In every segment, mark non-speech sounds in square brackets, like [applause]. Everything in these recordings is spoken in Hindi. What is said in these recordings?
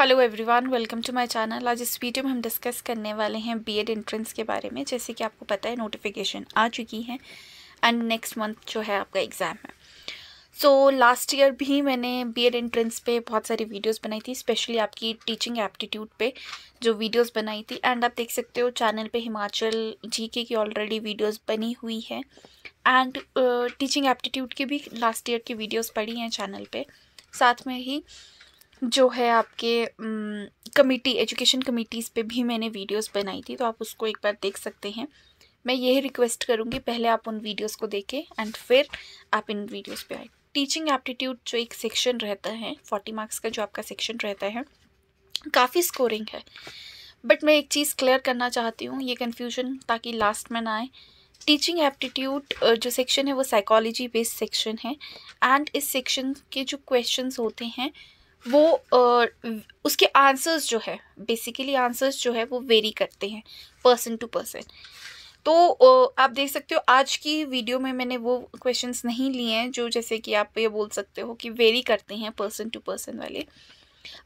hello everyone welcome to my channel आज इस वीडियो में हम डिस्कस करने वाले हैं बीएड एंट्रेंस के बारे में जैसे कि आपको पता है नोटिफिकेशन आ चुकी है एंड नेक्स्ट मंथ जो है आपका एग्ज़ाम है सो लास्ट ईयर भी मैंने बीएड एंट्रेंस पे बहुत सारी वीडियोस बनाई थी स्पेशली आपकी टीचिंग एप्टीट्यूड पे जो वीडियोज़ बनाई थी एंड आप देख सकते हो चैनल पर हिमाचल जी की ऑलरेडी वीडियोज़ बनी हुई है एंड टीचिंग एप्टीट्यूड की भी लास्ट ईयर की वीडियोज़ पड़ी हैं चैनल पर साथ में ही uh, जो है आपके कमेटी एजुकेशन कमेटीज़ पे भी मैंने वीडियोस बनाई थी तो आप उसको एक बार देख सकते हैं मैं यही रिक्वेस्ट करूँगी पहले आप उन वीडियोस को देखें एंड फिर आप इन वीडियोस पे आए टीचिंग एप्टीट्यूड जो एक सेक्शन रहता है फोर्टी मार्क्स का जो आपका सेक्शन रहता है काफ़ी स्कोरिंग है बट मैं एक चीज़ क्लियर करना चाहती हूँ ये कन्फ्यूजन ताकि लास्ट में ना आए टीचिंग एप्टीट्यूड जो सेक्शन है वो साइकोलॉजी बेस्ड सेक्शन है एंड इस सेक्शन के जो क्वेश्चंस होते हैं वो उसके आंसर्स जो है बेसिकली आंसर्स जो है वो वेरी करते हैं पर्सन टू पर्सन तो आप देख सकते हो आज की वीडियो में मैंने वो क्वेश्चंस नहीं लिए हैं जो जैसे कि आप ये बोल सकते हो कि वेरी करते हैं पर्सन टू पर्सन वाले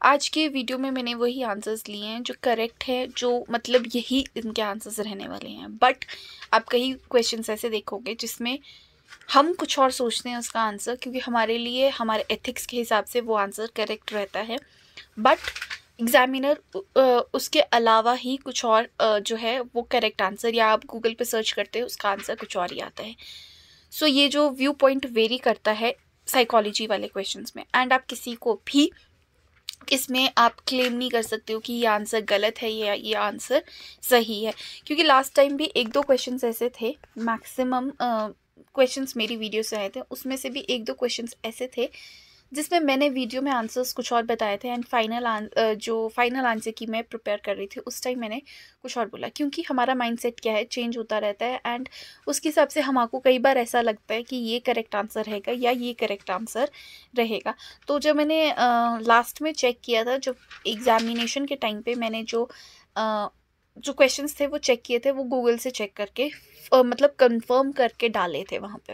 आज के वीडियो में मैंने वही आंसर्स लिए हैं जो करेक्ट है जो मतलब यही इनके आंसर्स रहने वाले हैं बट आप कई क्वेश्चंस ऐसे देखोगे जिसमें हम कुछ और सोचते हैं उसका आंसर क्योंकि हमारे लिए हमारे एथिक्स के हिसाब से वो आंसर करेक्ट रहता है बट एग्ज़ामिनर उसके अलावा ही कुछ और जो है वो करेक्ट आंसर या आप गूगल पे सर्च करते हैं उसका आंसर कुछ और ही आता है सो so, ये जो व्यू पॉइंट वेरी करता है साइकोलॉजी वाले क्वेश्चंस में एंड आप किसी को भी इसमें आप क्लेम नहीं कर सकते हो कि ये आंसर गलत है या ये आंसर सही है क्योंकि लास्ट टाइम भी एक दो क्वेश्चंस ऐसे थे मैक्सिमम क्वेश्चंस मेरी वीडियो से आए थे उसमें से भी एक दो क्वेश्चंस ऐसे थे जिसमें मैंने वीडियो में आंसर्स कुछ और बताए थे एंड फाइनल जो फाइनल आंसर की मैं प्रिपेयर कर रही थी उस टाइम मैंने कुछ और बोला क्योंकि हमारा माइंडसेट क्या है चेंज होता रहता है एंड उसके हिसाब से हम आपको कई बार ऐसा लगता है कि ये करेक्ट आंसर रहेगा या ये करेक्ट आंसर रहेगा तो जब मैंने लास्ट में चेक किया था जब एग्ज़ामिनेशन के टाइम पर मैंने जो आ, जो क्वेश्चन थे वो चेक किए थे वो गूगल से चेक करके uh, मतलब कंफर्म करके डाले थे वहाँ पे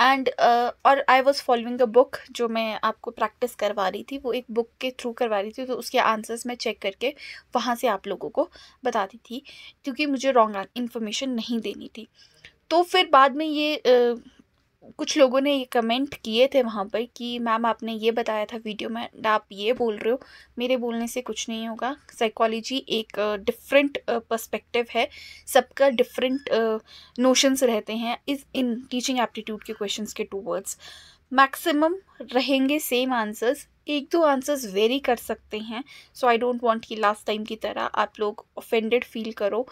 एंड uh, और I was following a book जो मैं आपको प्रैक्टिस करवा रही थी वो एक बुक के थ्रू करवा रही थी तो उसके आंसर्स मैं चेक करके वहाँ से आप लोगों को बताती थी क्योंकि मुझे रॉन्ग इन्फॉर्मेशन नहीं देनी थी तो फिर बाद में ये uh, कुछ लोगों ने ये कमेंट किए थे वहाँ पर कि मैम आपने ये बताया था वीडियो में आप ये बोल रहे हो मेरे बोलने से कुछ नहीं होगा साइकोलॉजी एक डिफरेंट पर्सपेक्टिव है सबका डिफरेंट नोशंस रहते हैं इस इन टीचिंग एप्टीट्यूड के क्वेश्चंस के टू वर्ड्स मैक्सिमम रहेंगे सेम आंसर्स एक दो आंसर्स वेरी कर सकते हैं सो आई डोंट वॉन्ट कि लास्ट टाइम की तरह आप लोग ऑफेंडेड फील करो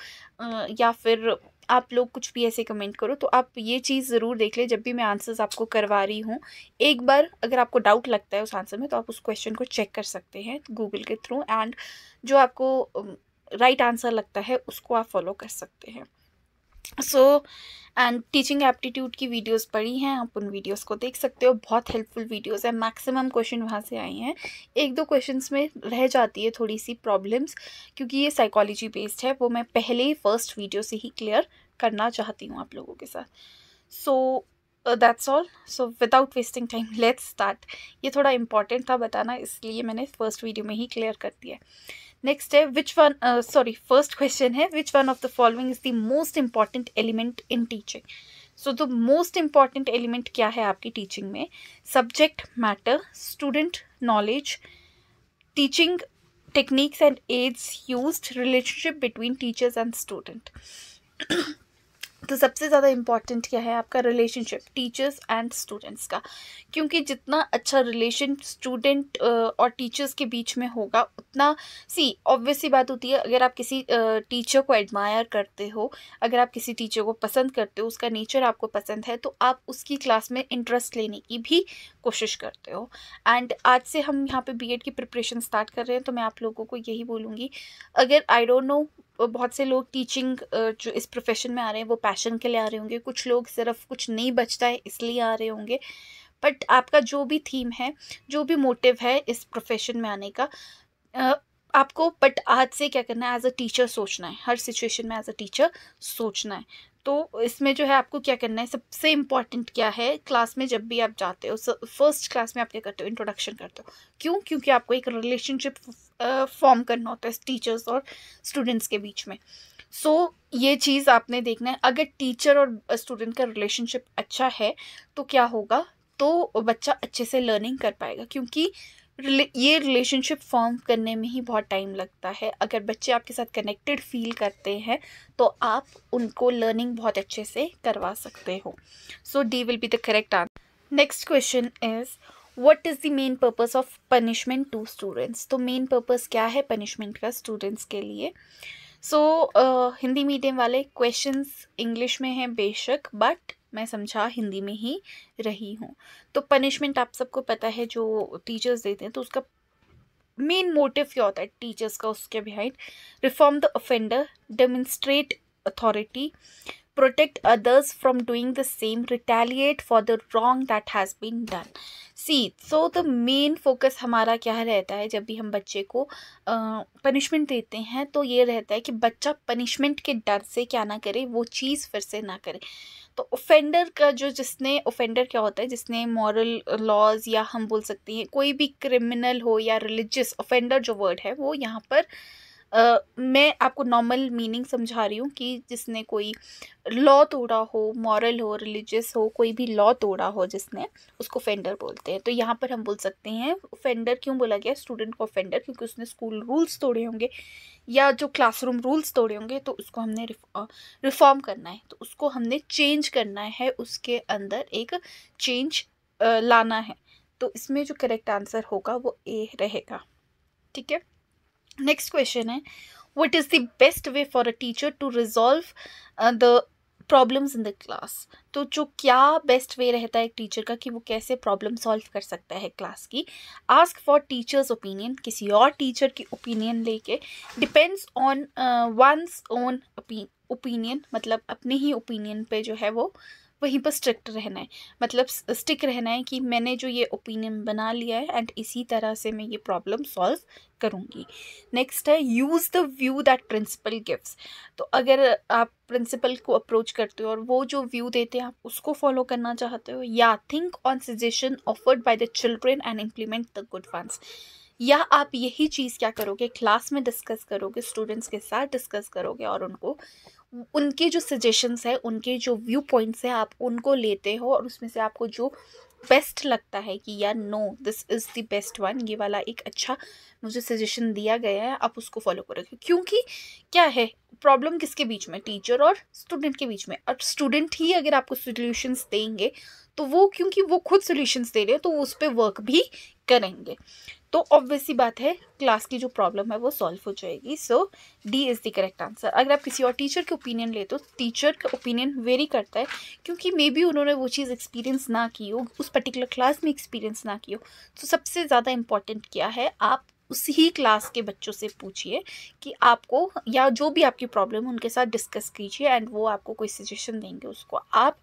या फिर आप लोग कुछ भी ऐसे कमेंट करो तो आप ये चीज़ ज़रूर देख लें जब भी मैं आंसर्स आपको करवा रही हूँ एक बार अगर आपको डाउट लगता है उस आंसर में तो आप उस क्वेश्चन को चेक कर सकते हैं गूगल के थ्रू एंड जो आपको राइट um, right आंसर लगता है उसको आप फॉलो कर सकते हैं सो एंड टीचिंग एप्टीट्यूड की वीडियोस पड़ी हैं आप उन वीडियोस को देख सकते हो बहुत हेल्पफुल वीडियोस हैं मैक्सिमम क्वेश्चन वहाँ से आए हैं एक दो क्वेश्चंस में रह जाती है थोड़ी सी प्रॉब्लम्स क्योंकि ये साइकोलॉजी बेस्ड है वो मैं पहले ही फर्स्ट वीडियो से ही क्लियर करना चाहती हूँ आप लोगों के साथ so so, that's all so without wasting time let's start ये थोड़ा इंपॉर्टेंट था बताना इसलिए मैंने फर्स्ट वीडियो में ही क्लियर कर दिया नेक्स्ट है which one sorry first question है which one of the following is the most important element in teaching so the most important element क्या है आपकी टीचिंग में subject matter student knowledge teaching techniques and aids use relationship between teachers and student तो सबसे ज़्यादा इम्पॉर्टेंट क्या है आपका रिलेशनशिप टीचर्स एंड स्टूडेंट्स का क्योंकि जितना अच्छा रिलेशन स्टूडेंट और टीचर्स के बीच में होगा उतना सी ऑब्वियस सी बात होती है अगर आप किसी टीचर को एडमायर करते हो अगर आप किसी टीचर को पसंद करते हो उसका नेचर आपको पसंद है तो आप उसकी क्लास में इंटरेस्ट लेने की भी कोशिश करते हो एंड आज से हम यहाँ पर बी की प्रिपरेशन स्टार्ट कर रहे हैं तो मैं आप लोगों को यही बोलूँगी अगर आई डोंट नो बहुत से लोग टीचिंग जो इस प्रोफेशन में आ रहे हैं वो पैशन के लिए आ रहे होंगे कुछ लोग सिर्फ कुछ नहीं बचता है इसलिए आ रहे होंगे बट आपका जो भी थीम है जो भी मोटिव है इस प्रोफेशन में आने का आपको बट आज से क्या करना है एज अ टीचर सोचना है हर सिचुएशन में एज अ टीचर सोचना है तो इसमें जो है आपको क्या करना है सबसे इम्पॉर्टेंट क्या है क्लास में जब भी आप जाते हो फर्स्ट क्लास में आप क्या करते हो इंट्रोडक्शन करते हो क्यों क्योंकि आपको एक रिलेशनशिप फॉर्म करना होता है टीचर्स और स्टूडेंट्स के बीच में सो so, ये चीज़ आपने देखना है अगर टीचर और स्टूडेंट का रिलेशनशिप अच्छा है तो क्या होगा तो बच्चा अच्छे से लर्निंग कर पाएगा क्योंकि ये रिलेशनशिप फॉर्म करने में ही बहुत टाइम लगता है अगर बच्चे आपके साथ कनेक्टेड फील करते हैं तो आप उनको लर्निंग बहुत अच्छे से करवा सकते हो so D will be the correct answer next question is what is the main purpose of punishment to students तो मेन पर्पज क्या है पनिशमेंट का स्टूडेंट्स के लिए so so, uh, Hindi medium वाले क्वेश्चन इंग्लिश में हैं बेशक बट मैं समझा हिंदी में ही रही हूँ तो पनिशमेंट आप सबको पता है जो टीचर्स देते हैं तो उसका मेन मोटिव क्या होता है टीचर्स का उसके behind reform the offender demonstrate authority protect others from doing the same retaliate for the wrong that has been done सीत सो द मेन फोकस हमारा क्या रहता है जब भी हम बच्चे को पनिशमेंट देते हैं तो ये रहता है कि बच्चा पनिशमेंट के डर से क्या ना करे वो चीज़ फिर से ना करे तो ऑफेंडर का जो जिसने ओफेंडर क्या होता है जिसने मॉरल लॉज या हम बोल सकते हैं कोई भी क्रिमिनल हो या रिलीजियस ओफेंडर जो वर्ड है वो यहाँ पर आ, मैं आपको नॉर्मल मीनिंग समझा रही हूँ कि जिसने कोई लॉ तोड़ा हो मॉरल हो रिलीजियस हो कोई भी लॉ तोड़ा हो जिसने उसको फेंडर बोलते हैं तो यहाँ पर हम बोल सकते हैं फेंडर क्यों बोला गया स्टूडेंट को फेंडर क्योंकि उसने स्कूल रूल्स तोड़े होंगे या जो क्लासरूम रूल्स तोड़े होंगे तो उसको हमने रिफॉर्म करना है तो उसको हमने चेंज करना है उसके अंदर एक चेंज लाना है तो इसमें जो करेक्ट आंसर होगा वो ए रहेगा ठीक है नेक्स्ट क्वेश्चन है what is the best way for a teacher to resolve the problems in the class तो जो क्या बेस्ट वे रहता है एक टीचर का कि वो कैसे प्रॉब्लम सॉल्व कर सकता है क्लास की आस्क फॉर टीचर्स ओपिनियन किसी और टीचर की ओपिनियन लेके depends on one's own opinion मतलब अपने ही ओपिनियन पे जो है वो uh, वहीं पर स्ट्रिक्ट रहना है मतलब स्टिक रहना है कि मैंने जो ये ओपिनियन बना लिया है एंड इसी तरह से मैं ये प्रॉब्लम सॉल्व करूँगी नेक्स्ट है use the view that principal gives तो अगर आप प्रिंसिपल को अप्रोच करते हो और वो जो व्यू देते हैं आप उसको फॉलो करना चाहते हो या think on suggestion offered by the children and implement the good ones या आप यही चीज़ क्या करोगे क्लास में डिस्कस करोगे स्टूडेंट्स के साथ डिस्कस करोगे और उनको उनके जो सजेशंस हैं उनके जो व्यू पॉइंट्स हैं आप उनको लेते हो और उसमें से आपको जो बेस्ट लगता है कि यार no this is the best one ये वाला एक अच्छा मुझे सजेशन दिया गया है आप उसको फॉलो करोगे क्योंकि क्या है प्रॉब्लम किसके बीच में टीचर और स्टूडेंट के बीच में और स्टूडेंट ही अगर आपको सोल्यूशंस देंगे तो वो क्योंकि वो खुद सोल्यूशंस दे रहे हैं तो उस पर वर्क भी करेंगे तो ऑब्वियसली बात है क्लास की जो प्रॉब्लम है वो सॉल्व हो जाएगी so D is the correct answer अगर आप किसी और टीचर के ओपिनियन ले तो टीचर का ओपिनियन वेरी करता है क्योंकि मे बी उन्होंने वो चीज़ एक्सपीरियंस ना की हो उस पर्टिकुलर क्लास में एक्सपीरियंस ना की हो तो सबसे ज़्यादा इम्पॉर्टेंट क्या है आप उसी ही क्लास के बच्चों से पूछिए कि आपको या जो भी आपकी प्रॉब्लम है उनके साथ डिस्कस कीजिए एंड वो आपको कोई सजेशन देंगे उसको आप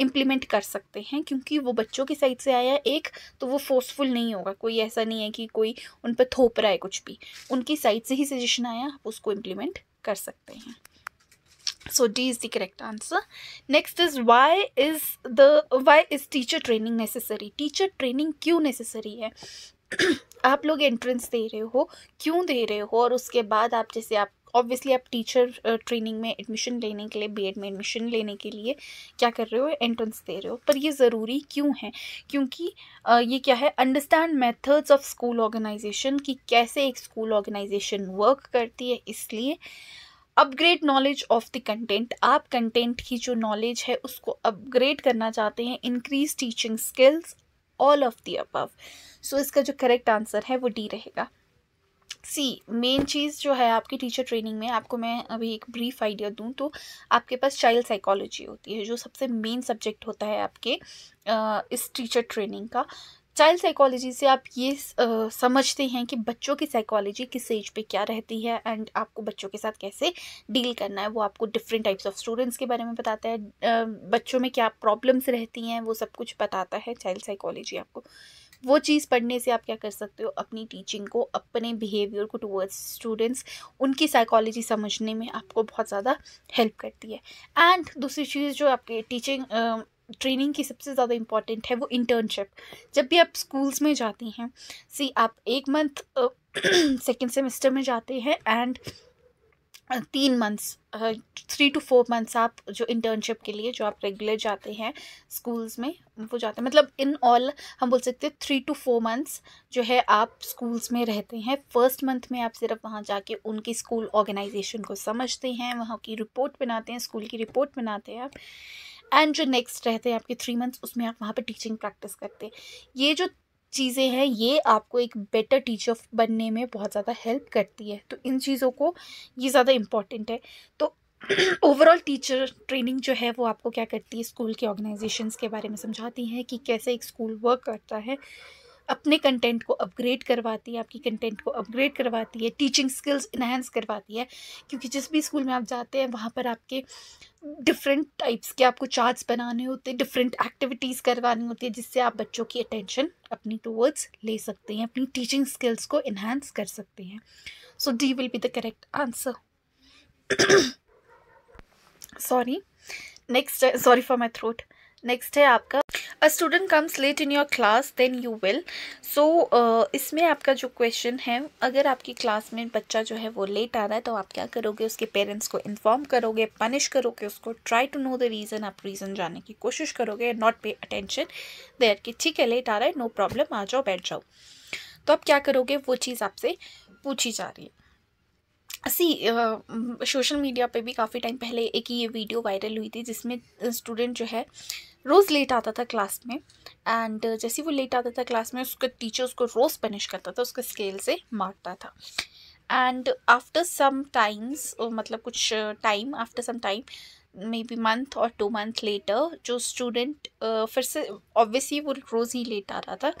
इम्प्लीमेंट कर सकते हैं क्योंकि वो बच्चों की साइड से आया एक तो वो फोर्सफुल नहीं होगा कोई ऐसा नहीं है कि कोई उन पर थोप रहा है कुछ भी उनकी साइड से ही सजेशन आया आप उसको इम्प्लीमेंट कर सकते हैं so D is the correct answer next is why is the why is teacher training necessary teacher training क्यों नेसेसरी है [clears throat] आप लोग एंट्रेंस दे रहे हो क्यों दे रहे हो और उसके बाद आप जैसे आप ऑब्वियसली आप टीचर ट्रेनिंग uh, में एडमिशन लेने के लिए बीएड में एडमिशन लेने के लिए क्या कर रहे हो एंट्रेंस दे रहे हो पर ये ज़रूरी क्यों है क्योंकि uh, ये क्या है understand methods of school organization कि कैसे एक स्कूल ऑर्गेनाइजेशन वर्क करती है इसलिए upgrade knowledge of the content आप कंटेंट की जो नॉलेज है उसको अपग्रेड करना चाहते हैं increase teaching skills all of the above so इसका जो करेक्ट आंसर है वो डी रहेगा सी मेन चीज़ जो है आपकी टीचर ट्रेनिंग में आपको मैं अभी एक ब्रीफ आइडिया दूँ तो आपके पास चाइल्ड साइकोलॉजी होती है जो सबसे मेन सब्जेक्ट होता है आपके इस टीचर ट्रेनिंग का चाइल्ड साइकोलॉजी से आप ये समझते हैं कि बच्चों की साइकोलॉजी किस एज पे क्या रहती है एंड आपको बच्चों के साथ कैसे डील करना है वो आपको डिफरेंट टाइप्स ऑफ स्टूडेंट्स के बारे में बताता है बच्चों में क्या प्रॉब्लम्स रहती हैं वो सब कुछ बताता है चाइल्ड साइकोलॉजी आपको वो चीज़ पढ़ने से आप क्या कर सकते हो अपनी टीचिंग को अपने बिहेवियर को टूवर्ड्स स्टूडेंट्स उनकी साइकोलॉजी समझने में आपको बहुत ज़्यादा हेल्प करती है एंड दूसरी चीज़ जो आपके टीचिंग ट्रेनिंग की सबसे ज़्यादा इम्पॉर्टेंट है वो इंटर्नशिप जब भी आप स्कूल्स में जाती हैं सी आप एक मंथ सेकेंड सेमेस्टर में जाते हैं एंड [clears throat] तीन months three to four months आप जो इंटर्नशिप के लिए जो आप रेगुलर जाते हैं स्कूल्स में वो जाते हैं मतलब इन ऑल हम बोल सकते हैं थ्री टू फोर मंथ्स जो है आप स्कूल्स में रहते हैं फर्स्ट मंथ में आप सिर्फ वहाँ जाके उनकी स्कूल ऑर्गेनाइजेशन को समझते हैं वहाँ की रिपोर्ट बनाते हैं स्कूल की रिपोर्ट बनाते हैं आप एंड जो नेक्स्ट रहते हैं आपके थ्री मंथ्स उसमें आप वहाँ पर टीचिंग प्रैक्टिस करते हैं ये जो चीज़ें हैं ये आपको एक बेटर टीचर बनने में बहुत ज़्यादा हेल्प करती है तो इन चीज़ों को ये ज़्यादा इम्पॉर्टेंट है तो ओवरऑल टीचर ट्रेनिंग जो है वो आपको क्या करती है स्कूल के ऑर्गेनाइजेशंस के बारे में समझाती हैं कि कैसे एक स्कूल वर्क करता है अपने कंटेंट को अपग्रेड करवाती है आपकी कंटेंट को अपग्रेड करवाती है टीचिंग स्किल्स इन्हेंस करवाती है क्योंकि जिस भी स्कूल में आप जाते हैं वहाँ पर आपके डिफरेंट टाइप्स के आपको चार्ट्स बनाने होते हैं डिफरेंट एक्टिविटीज़ करवानी होती है जिससे आप बच्चों की अटेंशन अपनी टूवर्ड्स ले सकते हैं अपनी टीचिंग स्किल्स को इन्हेंस कर सकते हैं so D will be the correct answer sorry next sorry for my throat next है आपका a student comes late in your class then you will so इसमें आपका जो क्वेश्चन है अगर आपकी क्लास में बच्चा जो है वो लेट आ रहा है तो आप क्या करोगे उसके पेरेंट्स को इन्फॉर्म करोगे पनिश करोगे उसको try to know the reason आप रीज़न जानने की कोशिश करोगे नॉट पे अटेंशन देयर कि ठीक है लेट आ रहा है नो प्रॉब्लम आ जाओ बैठ जाओ तो आप क्या करोगे वो चीज़ आपसे पूछी जा रही है सी सोशल मीडिया पे भी काफ़ी टाइम पहले एक ही ये वीडियो वायरल हुई थी जिसमें स्टूडेंट जो है रोज़ लेट आता था क्लास में एंड जैसे वो लेट आता था क्लास में उसका टीचर उसको रोज़ पनिश करता था उसके स्केल से मारता था एंड आफ्टर सम टाइम्स मतलब कुछ time after some time maybe month और टू मंथ लेटर जो स्टूडेंट फिर से ऑब्वियसली वो रोज़ ही लेट आ रहा था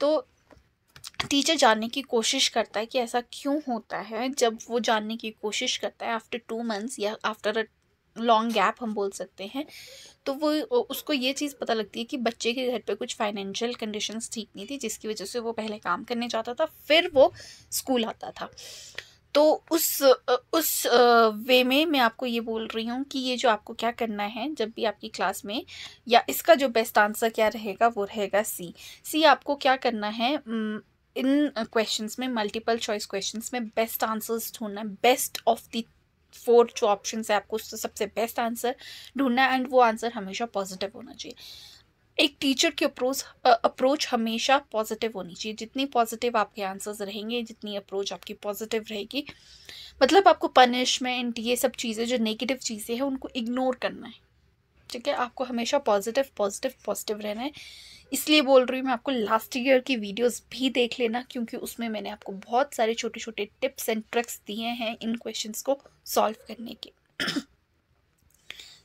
तो टीचर जानने की कोशिश करता है कि ऐसा क्यों होता है जब वो जानने की कोशिश करता है आफ्टर टू मंथ्स या आफ्टर अ लॉन्ग गैप हम बोल सकते हैं तो वो उसको ये चीज़ पता लगती है कि बच्चे के घर पे कुछ फाइनेंशियल कंडीशंस ठीक नहीं थी जिसकी वजह से वो पहले काम करने जाता था फिर वो स्कूल आता था तो उस उस वे में मैं आपको ये बोल रही हूँ कि ये जो आपको क्या करना है जब भी आपकी क्लास में या इसका जो बेस्ट आंसर क्या रहेगा वो रहेगा सी सी आपको क्या करना है इन क्वेश्चंस में मल्टीपल चॉइस क्वेश्चंस में बेस्ट आंसर्स ढूंढना है बेस्ट ऑफ द फोर जो ऑप्शन है आपको उससे सबसे बेस्ट आंसर ढूंढना है एंड वो आंसर हमेशा पॉजिटिव होना चाहिए एक टीचर की अप्रोच अप्रोच हमेशा पॉजिटिव होनी चाहिए जितनी पॉजिटिव आपके आंसर्स रहेंगे जितनी अप्रोच आपकी पॉजिटिव रहेगी मतलब आपको पनिशमेंट ये सब चीज़ें जो नेगेटिव चीज़ें हैं उनको इग्नोर करना है ठीक है आपको हमेशा पॉजिटिव पॉजिटिव पॉजिटिव रहना है इसलिए बोल रही हूँ मैं आपको लास्ट ईयर की वीडियोस भी देख लेना क्योंकि उसमें मैंने आपको बहुत सारे छोटे छोटे टिप्स एंड ट्रिक्स दिए हैं इन क्वेश्चंस को सॉल्व करने के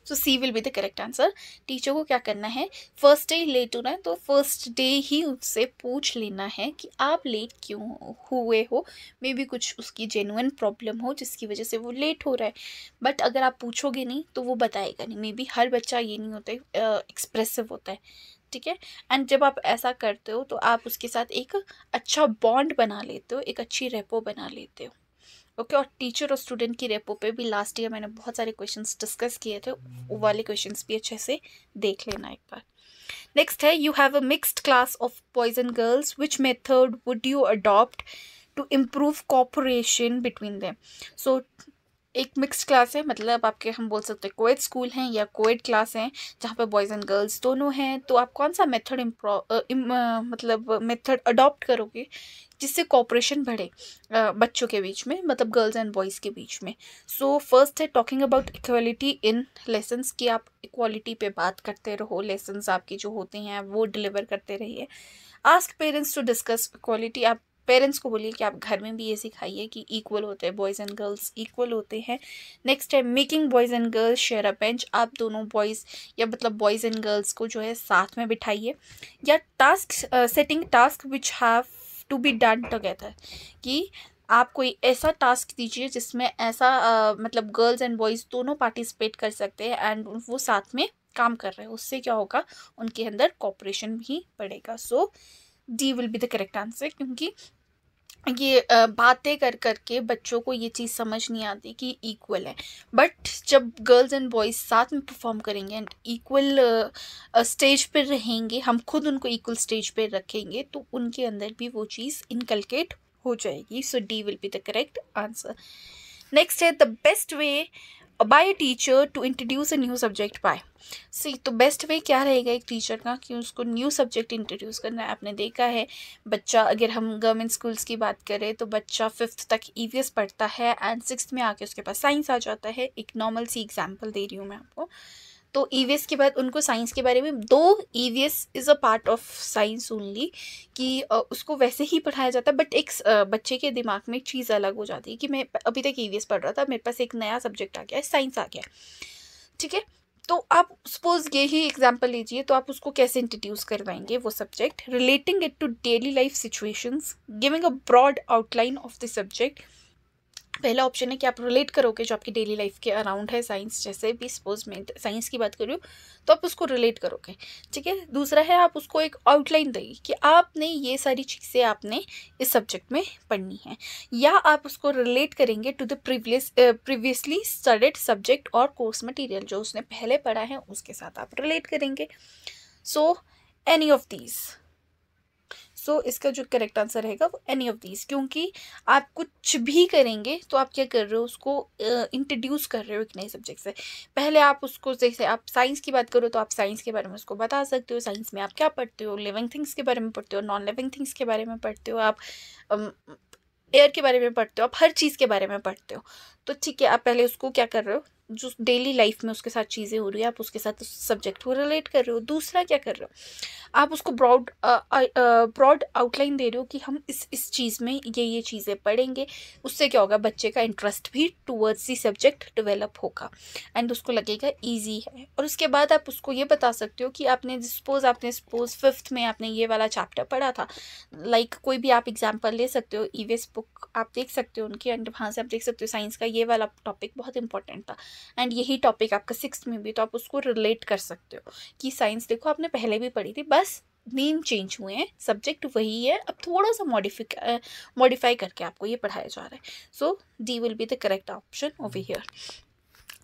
so C will be the correct answer teacher को क्या करना है फर्स्ट डे लेट होना है तो फर्स्ट डे ही उससे पूछ लेना है कि आप लेट क्यों हुए हो मे बी कुछ उसकी जेनुअन प्रॉब्लम हो जिसकी वजह से वो लेट हो रहा है बट अगर आप पूछोगे नहीं तो वो बताएगा नहीं मे बी हर बच्चा ये नहीं होता एक्सप्रेसिव uh, होता है ठीक है एंड जब आप ऐसा करते हो तो आप उसके साथ एक अच्छा बॉन्ड बना लेते हो एक अच्छी रेपो बना लेते हो ओके और टीचर और स्टूडेंट की रेपो पे भी लास्ट ईयर मैंने बहुत सारे क्वेश्चंस डिस्कस किए थे वो वाले क्वेश्चंस भी अच्छे से देख लेना एक बार नेक्स्ट है you have a mixed class of boys and girls which method would you adopt to improve cooperation between them so एक मिक्स क्लास है मतलब आपके हम बोल सकते हैं कोएड स्कूल हैं या कोएड क्लास हैं जहाँ पर बॉयज़ एंड गर्ल्स दोनों हैं तो आप कौन सा मेथड मतलब मेथड अडॉप्ट करोगे जिससे कॉपरेशन बढ़े बच्चों के बीच में मतलब गर्ल्स एंड बॉयज़ के बीच में सो so, फर्स्ट है talking about equality in lessons की आप इक्वालिटी पे बात करते रहो लेसन्स आपके जो होते हैं वो डिलीवर करते रहिए ask parents to discuss equality आप पेरेंट्स को बोलिए कि आप घर में भी ये सिखाइए कि इक्वल होते हैं बॉयज़ एंड गर्ल्स इक्वल होते हैं नेक्स्ट है making boys and girls share a bench आप दोनों बॉयज़ या मतलब बॉयज़ एंड गर्ल्स को जो है साथ में बिठाइए या task setting task which have to be done together कि आप कोई ऐसा टास्क दीजिए जिसमें ऐसा uh, मतलब गर्ल्स एंड बॉयज़ दोनों पार्टिसिपेट कर सकते हैं एंड वो साथ में काम कर रहे हैं उससे क्या होगा उनके अंदर कॉपरेशन भी बढ़ेगा so D will be the correct answer क्योंकि ये बातें कर कर के बच्चों को ये चीज़ समझ नहीं आती कि इक्वल है बट जब गर्ल्स एंड बॉयज़ साथ में परफॉर्म करेंगे एंड इक्वल स्टेज पर रहेंगे हम खुद उनको इक्वल स्टेज पर रखेंगे तो उनके अंदर भी वो चीज़ इनकलकेट हो जाएगी so D will be the correct answer next है the best way by teacher to introduce a new subject by C तो बेस्ट वे क्या रहेगा एक टीचर का कि उसको न्यू सब्जेक्ट इंट्रोड्यूस करना है आपने देखा है बच्चा अगर हम गवर्नमेंट स्कूल्स की बात करें तो बच्चा फिफ्थ तक ई e पढ़ता है एंड सिक्स में आके उसके पास साइंस आ जाता है एक नॉर्मल सी एग्जाम्पल दे रही हूँ मैं आपको तो ई e के बाद उनको साइंस के बारे में दो E e is a part of science only कि उसको वैसे ही पढ़ाया जाता है बट एक बच्चे के दिमाग में एक चीज़ अलग हो जाती है कि मैं अभी तक ई e पढ़ रहा था मेरे पास एक नया सब्जेक्ट आ गया है साइंस आ गया ठीक है तो आप सपोज ये ही एग्जाम्पल लीजिए तो आप उसको कैसे इंट्रोड्यूस करवाएंगे वो subject relating it to daily life situations giving a broad outline of the subject पहला ऑप्शन है कि आप रिलेट करोगे जो आपकी डेली लाइफ के अराउंड है साइंस जैसे भी सपोज मैं साइंस की बात करूँ तो आप उसको रिलेट करोगे ठीक है दूसरा है आप उसको एक आउटलाइन देगी कि आपने ये सारी चीज़ें आपने इस सब्जेक्ट में पढ़नी है या आप उसको रिलेट करेंगे to the previous previously studied subject और कोर्स मटीरियल जो उसने पहले पढ़ा है उसके साथ आप रिलेट करेंगे so any of these so so, इसका जो करेक्ट आंसर रहेगा वो एनी ऑफ दीज क्योंकि आप कुछ भी करेंगे तो आप क्या कर रहे हो उसको इंट्रोड्यूस uh, कर रहे हो एक नए सब्जेक्ट से पहले आप उसको जैसे आप साइंस की बात करो तो आप साइंस के बारे में उसको बता सकते हो साइंस में आप क्या पढ़ते हो लिविंग थिंग्स के बारे में पढ़ते हो नॉन लिविंग थिंग्स के बारे में पढ़ते हो आप um, एयर के बारे में पढ़ते हो आप हर चीज़ के बारे में पढ़ते हो तो ठीक है आप पहले उसको क्या कर रहे हो जो डेली लाइफ में उसके साथ चीज़ें हो रही है आप उसके साथ उस सब्जेक्ट को रिलेट कर रहे हो दूसरा क्या कर रहे हो आप उसको ब्रॉड ब्रॉड आउटलाइन दे रहे हो कि हम इस इस चीज़ में ये ये चीज़ें पढ़ेंगे उससे क्या होगा बच्चे का इंटरेस्ट भी टूवर्ड्स दी सब्जेक्ट डिवेलप होगा एंड उसको लगेगा ईजी है और उसके बाद आप उसको ये बता सकते हो कि आपने सपोज़ आपने सपोज़ फिफ्थ में आपने ये वाला चैप्टर पढ़ा था लाइक like, कोई भी आप एग्जाम्पल ले सकते हो ईवेस e बुक आप देख सकते हो उनकी एंड वहाँ से आप देख सकते हो साइंस का ये वाला टॉपिक बहुत इंपॉर्टेंट था एंड यही टॉपिक आपका सिक्स में भी तो आप उसको रिलेट कर सकते हो कि साइंस देखो आपने पहले भी पढ़ी थी बस नेम चेंज हुए हैं सब्जेक्ट वही है अब थोड़ा सा मॉडिफिक मॉडिफाई करके आपको ये पढ़ाया जा रहा है so D will be the correct option over here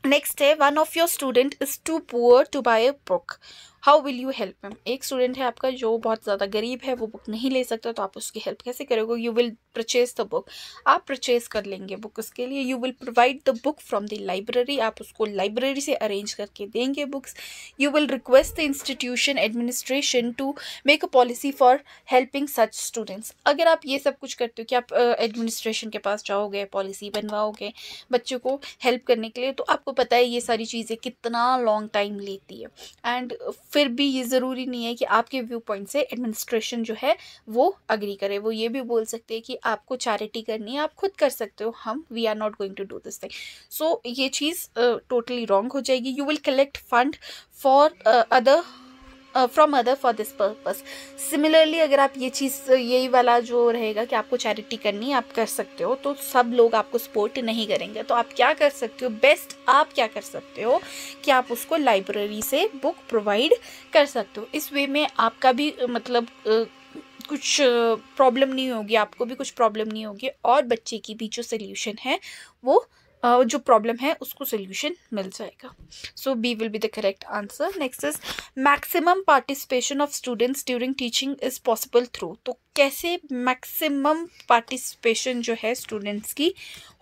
next है one of your student is too poor to buy a book how will you help ma'am एक स्टूडेंट है आपका जो बहुत ज़्यादा गरीब है वो बुक नहीं ले सकता तो आप उसकी हेल्प कैसे करोगे you will purchase the book आप परचेज कर लेंगे बुक उसके लिए you will provide the book from the library आप उसको लाइब्रेरी से अरेंज करके देंगे books you will request the institution administration to make a policy for helping such students अगर आप ये सब कुछ करते हो कि आप एडमिनिस्ट्रेशन uh, के पास जाओगे पॉलिसी बनवाओगे बच्चों को हेल्प करने के लिए तो आपको पता है ये सारी चीज़ें कितना लॉन्ग टाइम लेती है एंड फिर भी ये ज़रूरी नहीं है कि आपके व्यू पॉइंट से एडमिनिस्ट्रेशन जो है वो अग्री करे वो ये भी बोल सकते हैं कि आपको चैरिटी करनी है आप खुद कर सकते हो हम we are not going to do this thing so ये चीज़ टोटली रॉन्ग हो जाएगी you will collect fund for other from other for this purpose similarly अगर आप ये चीज़ यही वाला जो रहेगा कि आपको चैरिटी करनी है आप कर सकते हो तो सब लोग आपको सपोर्ट नहीं करेंगे तो आप क्या कर सकते हो बेस्ट आप क्या कर सकते हो कि आप उसको लाइब्रेरी से बुक प्रोवाइड कर सकते हो इस वे में आपका भी uh, मतलब uh, कुछ प्रॉब्लम uh, नहीं होगी आपको भी कुछ प्रॉब्लम नहीं होगी और बच्चे की भी जो सल्यूशन है वो जो प्रॉब्लम है उसको सोल्यूशन मिल जाएगा so B will be the correct answer next is maximum participation of students during teaching is possible through तो कैसे मैक्सिमम पार्टिसिपेशन जो है स्टूडेंट्स की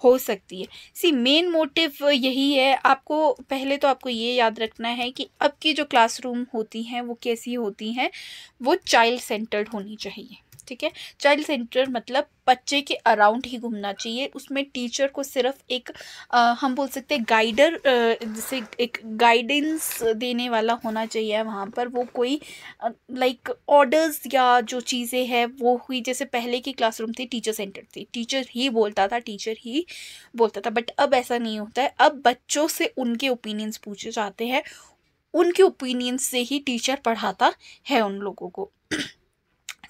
हो सकती है सी मेन मोटिव यही है आपको पहले तो आपको ये याद रखना है कि अब की जो क्लासरूम होती हैं वो कैसी होती हैं वो चाइल्ड सेंटर्ड होनी चाहिए ठीक है चाइल्ड सेंटर मतलब बच्चे के अराउंड ही घूमना चाहिए उसमें टीचर को सिर्फ एक आ, हम बोल सकते हैं गाइडर जैसे एक गाइडेंस देने वाला होना चाहिए वहाँ पर वो कोई लाइक ऑर्डर्स या जो चीज़ें हैं वो हुई जैसे पहले की क्लासरूम थी टीचर सेंटर थी टीचर ही बोलता था टीचर ही बोलता था बट अब ऐसा नहीं होता है अब बच्चों से उनके ओपिनियंस पूछे जाते हैं उनके ओपिनियंस से ही टीचर पढ़ाता है उन लोगों को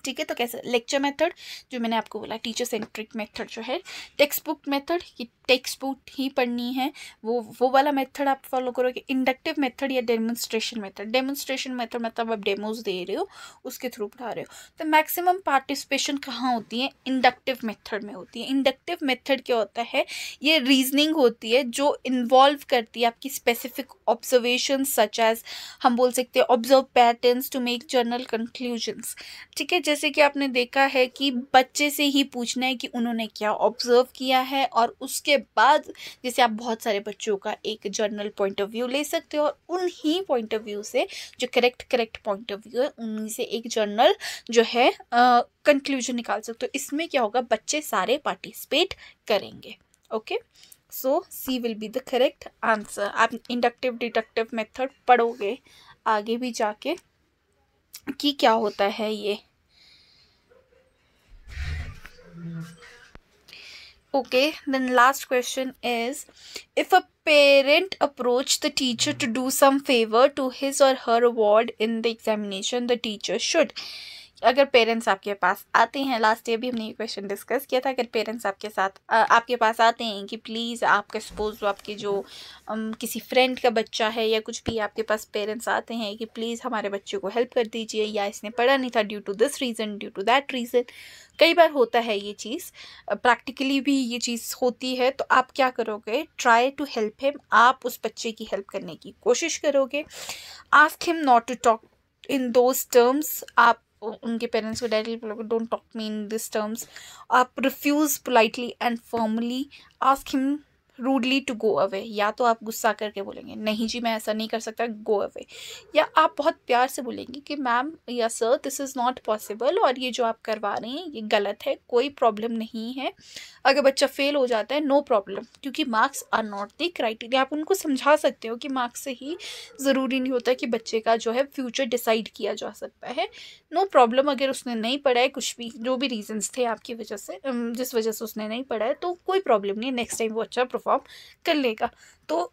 ठीक है तो कैसे लेक्चर मेथड जो मैंने आपको बोला टीचर सेंट्रिक मेथड जो है टेक्स्ट बुक मेथड ये टेक्स्ट बुक ही पढ़नी है वो वो वाला मेथड आप फॉलो करो कि इंडक्टिव मेथड या डेमोन्स्ट्रेशन मेथड डेमोन्स्ट्रेशन मेथड मतलब आप डेमोज दे रहे हो उसके थ्रू पढ़ा रहे हो तो मैक्सिमम पार्टिसिपेशन कहाँ होती है इंडक्टिव मेथड में होती है इंडक्टिव मेथड क्या होता है ये रीजनिंग होती है जो इन्वॉल्व करती है आपकी स्पेसिफिक ऑब्जर्वेशन सच एज हम बोल सकते हैं observe patterns to make general conclusions ठीक है जैसे कि आपने देखा है कि बच्चे से ही पूछना है कि उन्होंने क्या ऑब्जर्व किया है और उसके बाद जिसे आप बहुत सारे बच्चों का एक जर्नल पॉइंट ऑफ व्यू ले सकते हो और उन्हीं पॉइंट ऑफ व्यू से जो correct correct point of view है उन्हीं से एक जर्नल जो है कंक्लूजन निकाल सकते हो इसमें क्या होगा बच्चे सारे पार्टिसिपेट करेंगे okay so C will be the correct answer आप इंडक्टिव डिडक्टिव मेथड पढ़ोगे आगे भी जाके कि क्या होता है ये okay then last question is if a parent approached the teacher to do some favor to his or her ward in the examination the teacher should अगर पेरेंट्स आपके पास आते हैं लास्ट डे भी हमने ये क्वेश्चन डिस्कस किया था अगर पेरेंट्स आपके साथ आपके पास आते हैं कि प्लीज़ आपका सपोज आपके जो किसी फ्रेंड का बच्चा है या कुछ भी आपके पास पेरेंट्स आते हैं कि प्लीज़ हमारे बच्चे को हेल्प कर दीजिए या इसने पढ़ा नहीं था due to this reason due to that reason कई बार होता है ये चीज़ प्रैक्टिकली भी ये चीज़ होती है तो आप क्या करोगे ट्राई टू हेल्प हिम आप उस बच्चे की हेल्प करने की कोशिश करोगे ask him not to talk in those terms आप उनके पेरेंट्स को directly don't talk me in this terms आप refuse politely and formally ask him rudely to go away या तो आप गुस्सा करके बोलेंगे नहीं जी मैं ऐसा नहीं कर सकता गो अवे या आप बहुत प्यार से बोलेंगे कि मैम या sir this is not possible और ये जो आप करवा रहे हैं ये गलत है कोई प्रॉब्लम नहीं है अगर बच्चा फेल हो जाता है नो no प्रॉब्लम क्योंकि marks are not the criteria आप उनको समझा सकते हो कि मार्क्स से ही ज़रूरी नहीं होता कि बच्चे का जो है फ्यूचर डिसाइड किया जा सकता है नो no प्रॉब्लम अगर उसने नहीं पढ़ा है कुछ भी जो भी रीजन्स थे आपकी वजह से जिस वजह से उसने नहीं पढ़ा है तो कोई प्रॉब्लम नहीं नेक्स्ट टाइम वो अच्छा परफॉर्म कर लेगा तो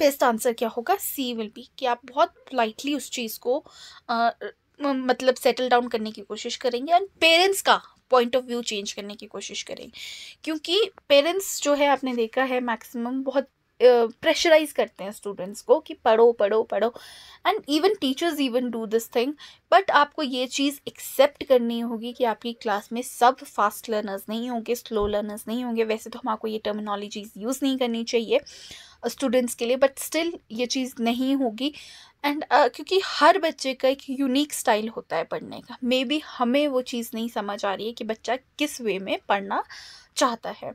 बेस्ट [clears throat] आंसर क्या होगा सी विल बी कि आप बहुत लाइटली उस चीज़ को आ, मतलब सेटल डाउन करने की कोशिश करेंगे एंड पेरेंट्स का पॉइंट ऑफ व्यू चेंज करने की कोशिश करें क्योंकि पेरेंट्स जो है आपने देखा है मैक्सिमम बहुत प्रेशराइज करते हैं स्टूडेंट्स को कि पढ़ो पढ़ो पढ़ो and even teachers even do this thing but आपको ये चीज़ एक्सेप्ट करनी होगी कि आपकी क्लास में सब फास्ट लर्नर्स नहीं होंगे स्लो लर्नर्स नहीं होंगे वैसे तो हम आपको ये टर्मिनोलॉजीज यूज़ नहीं करनी चाहिए स्टूडेंट्स के लिए बट स्टिल ये चीज़ नहीं होगी एंड uh, क्योंकि हर बच्चे का एक यूनिक स्टाइल होता है पढ़ने का मे बी हमें वो चीज़ नहीं समझ आ रही है कि बच्चा किस वे में पढ़ना चाहता है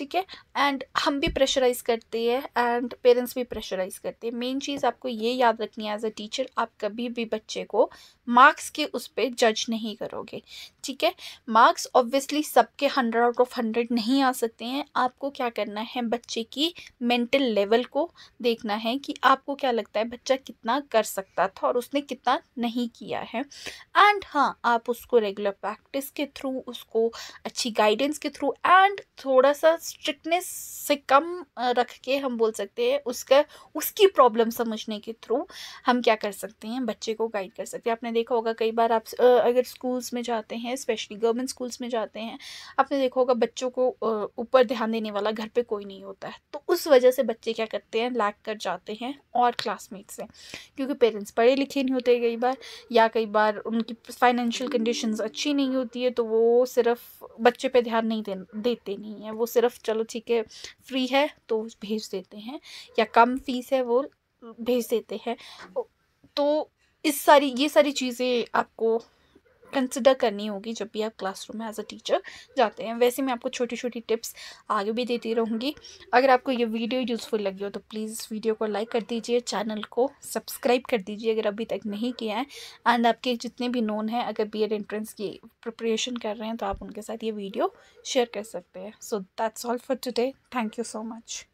ठीक है एंड हम भी प्रेशराइज़ करते हैं एंड पेरेंट्स भी प्रेशराइज़ करते हैं मेन चीज़ आपको ये याद रखनी है एज अ टीचर आप कभी भी बच्चे को मार्क्स के उस पर जज नहीं करोगे ठीक है मार्क्स ऑब्वियसली सबके हंड्रेड आउट ऑफ हंड्रेड नहीं आ सकते हैं आपको क्या करना है बच्चे की मेंटल लेवल को देखना है कि आपको क्या लगता है बच्चा कितना कर सकता था और उसने कितना नहीं किया है एंड हाँ आप उसको रेगुलर प्रैक्टिस के थ्रू उसको अच्छी गाइडेंस के थ्रू एंड थोड़ा सा स्ट्रिक्टनेस से कम रख के हम बोल सकते हैं उसका उसकी प्रॉब्लम समझने के थ्रू हम क्या कर सकते हैं बच्चे को गाइड कर सकते हैं आपने देखा होगा कई बार आप अगर स्कूल्स में जाते हैं स्पेशली गवर्नमेंट स्कूल्स में जाते हैं आपने देखा होगा बच्चों को ऊपर ध्यान देने वाला घर पर कोई नहीं होता है तो उस वजह से बच्चे क्या करते हैं लैक कर जाते हैं और क्लासमेट से क्योंकि पेरेंट्स पढ़े लिखे नहीं होते कई बार या कई बार उनकी फाइनेंशियल कंडीशन अच्छी नहीं होती है तो वो सिर्फ बच्चे पे ध्यान नहीं देते नहीं है वो सिर्फ तरफ चलो ठीक है फ्री है तो भेज देते हैं या कम फीस है वो भेज देते हैं तो इस सारी ये सारी चीज़ें आपको कंसिडर करनी होगी जब भी आप क्लासरूम में एज अ टीचर जाते हैं वैसे मैं आपको छोटी छोटी टिप्स आगे भी देती रहूँगी अगर आपको ये वीडियो यूज़फुल लगी हो तो प्लीज़ इस वीडियो को लाइक कर दीजिए चैनल को सब्सक्राइब कर दीजिए अगर अभी तक नहीं किया है एंड आपके जितने भी नोन हैं अगर बी एंट्रेंस की प्रिपरेशन कर रहे हैं तो आप उनके साथ ये वीडियो शेयर कर सकते हैं so that's all for today thank you so much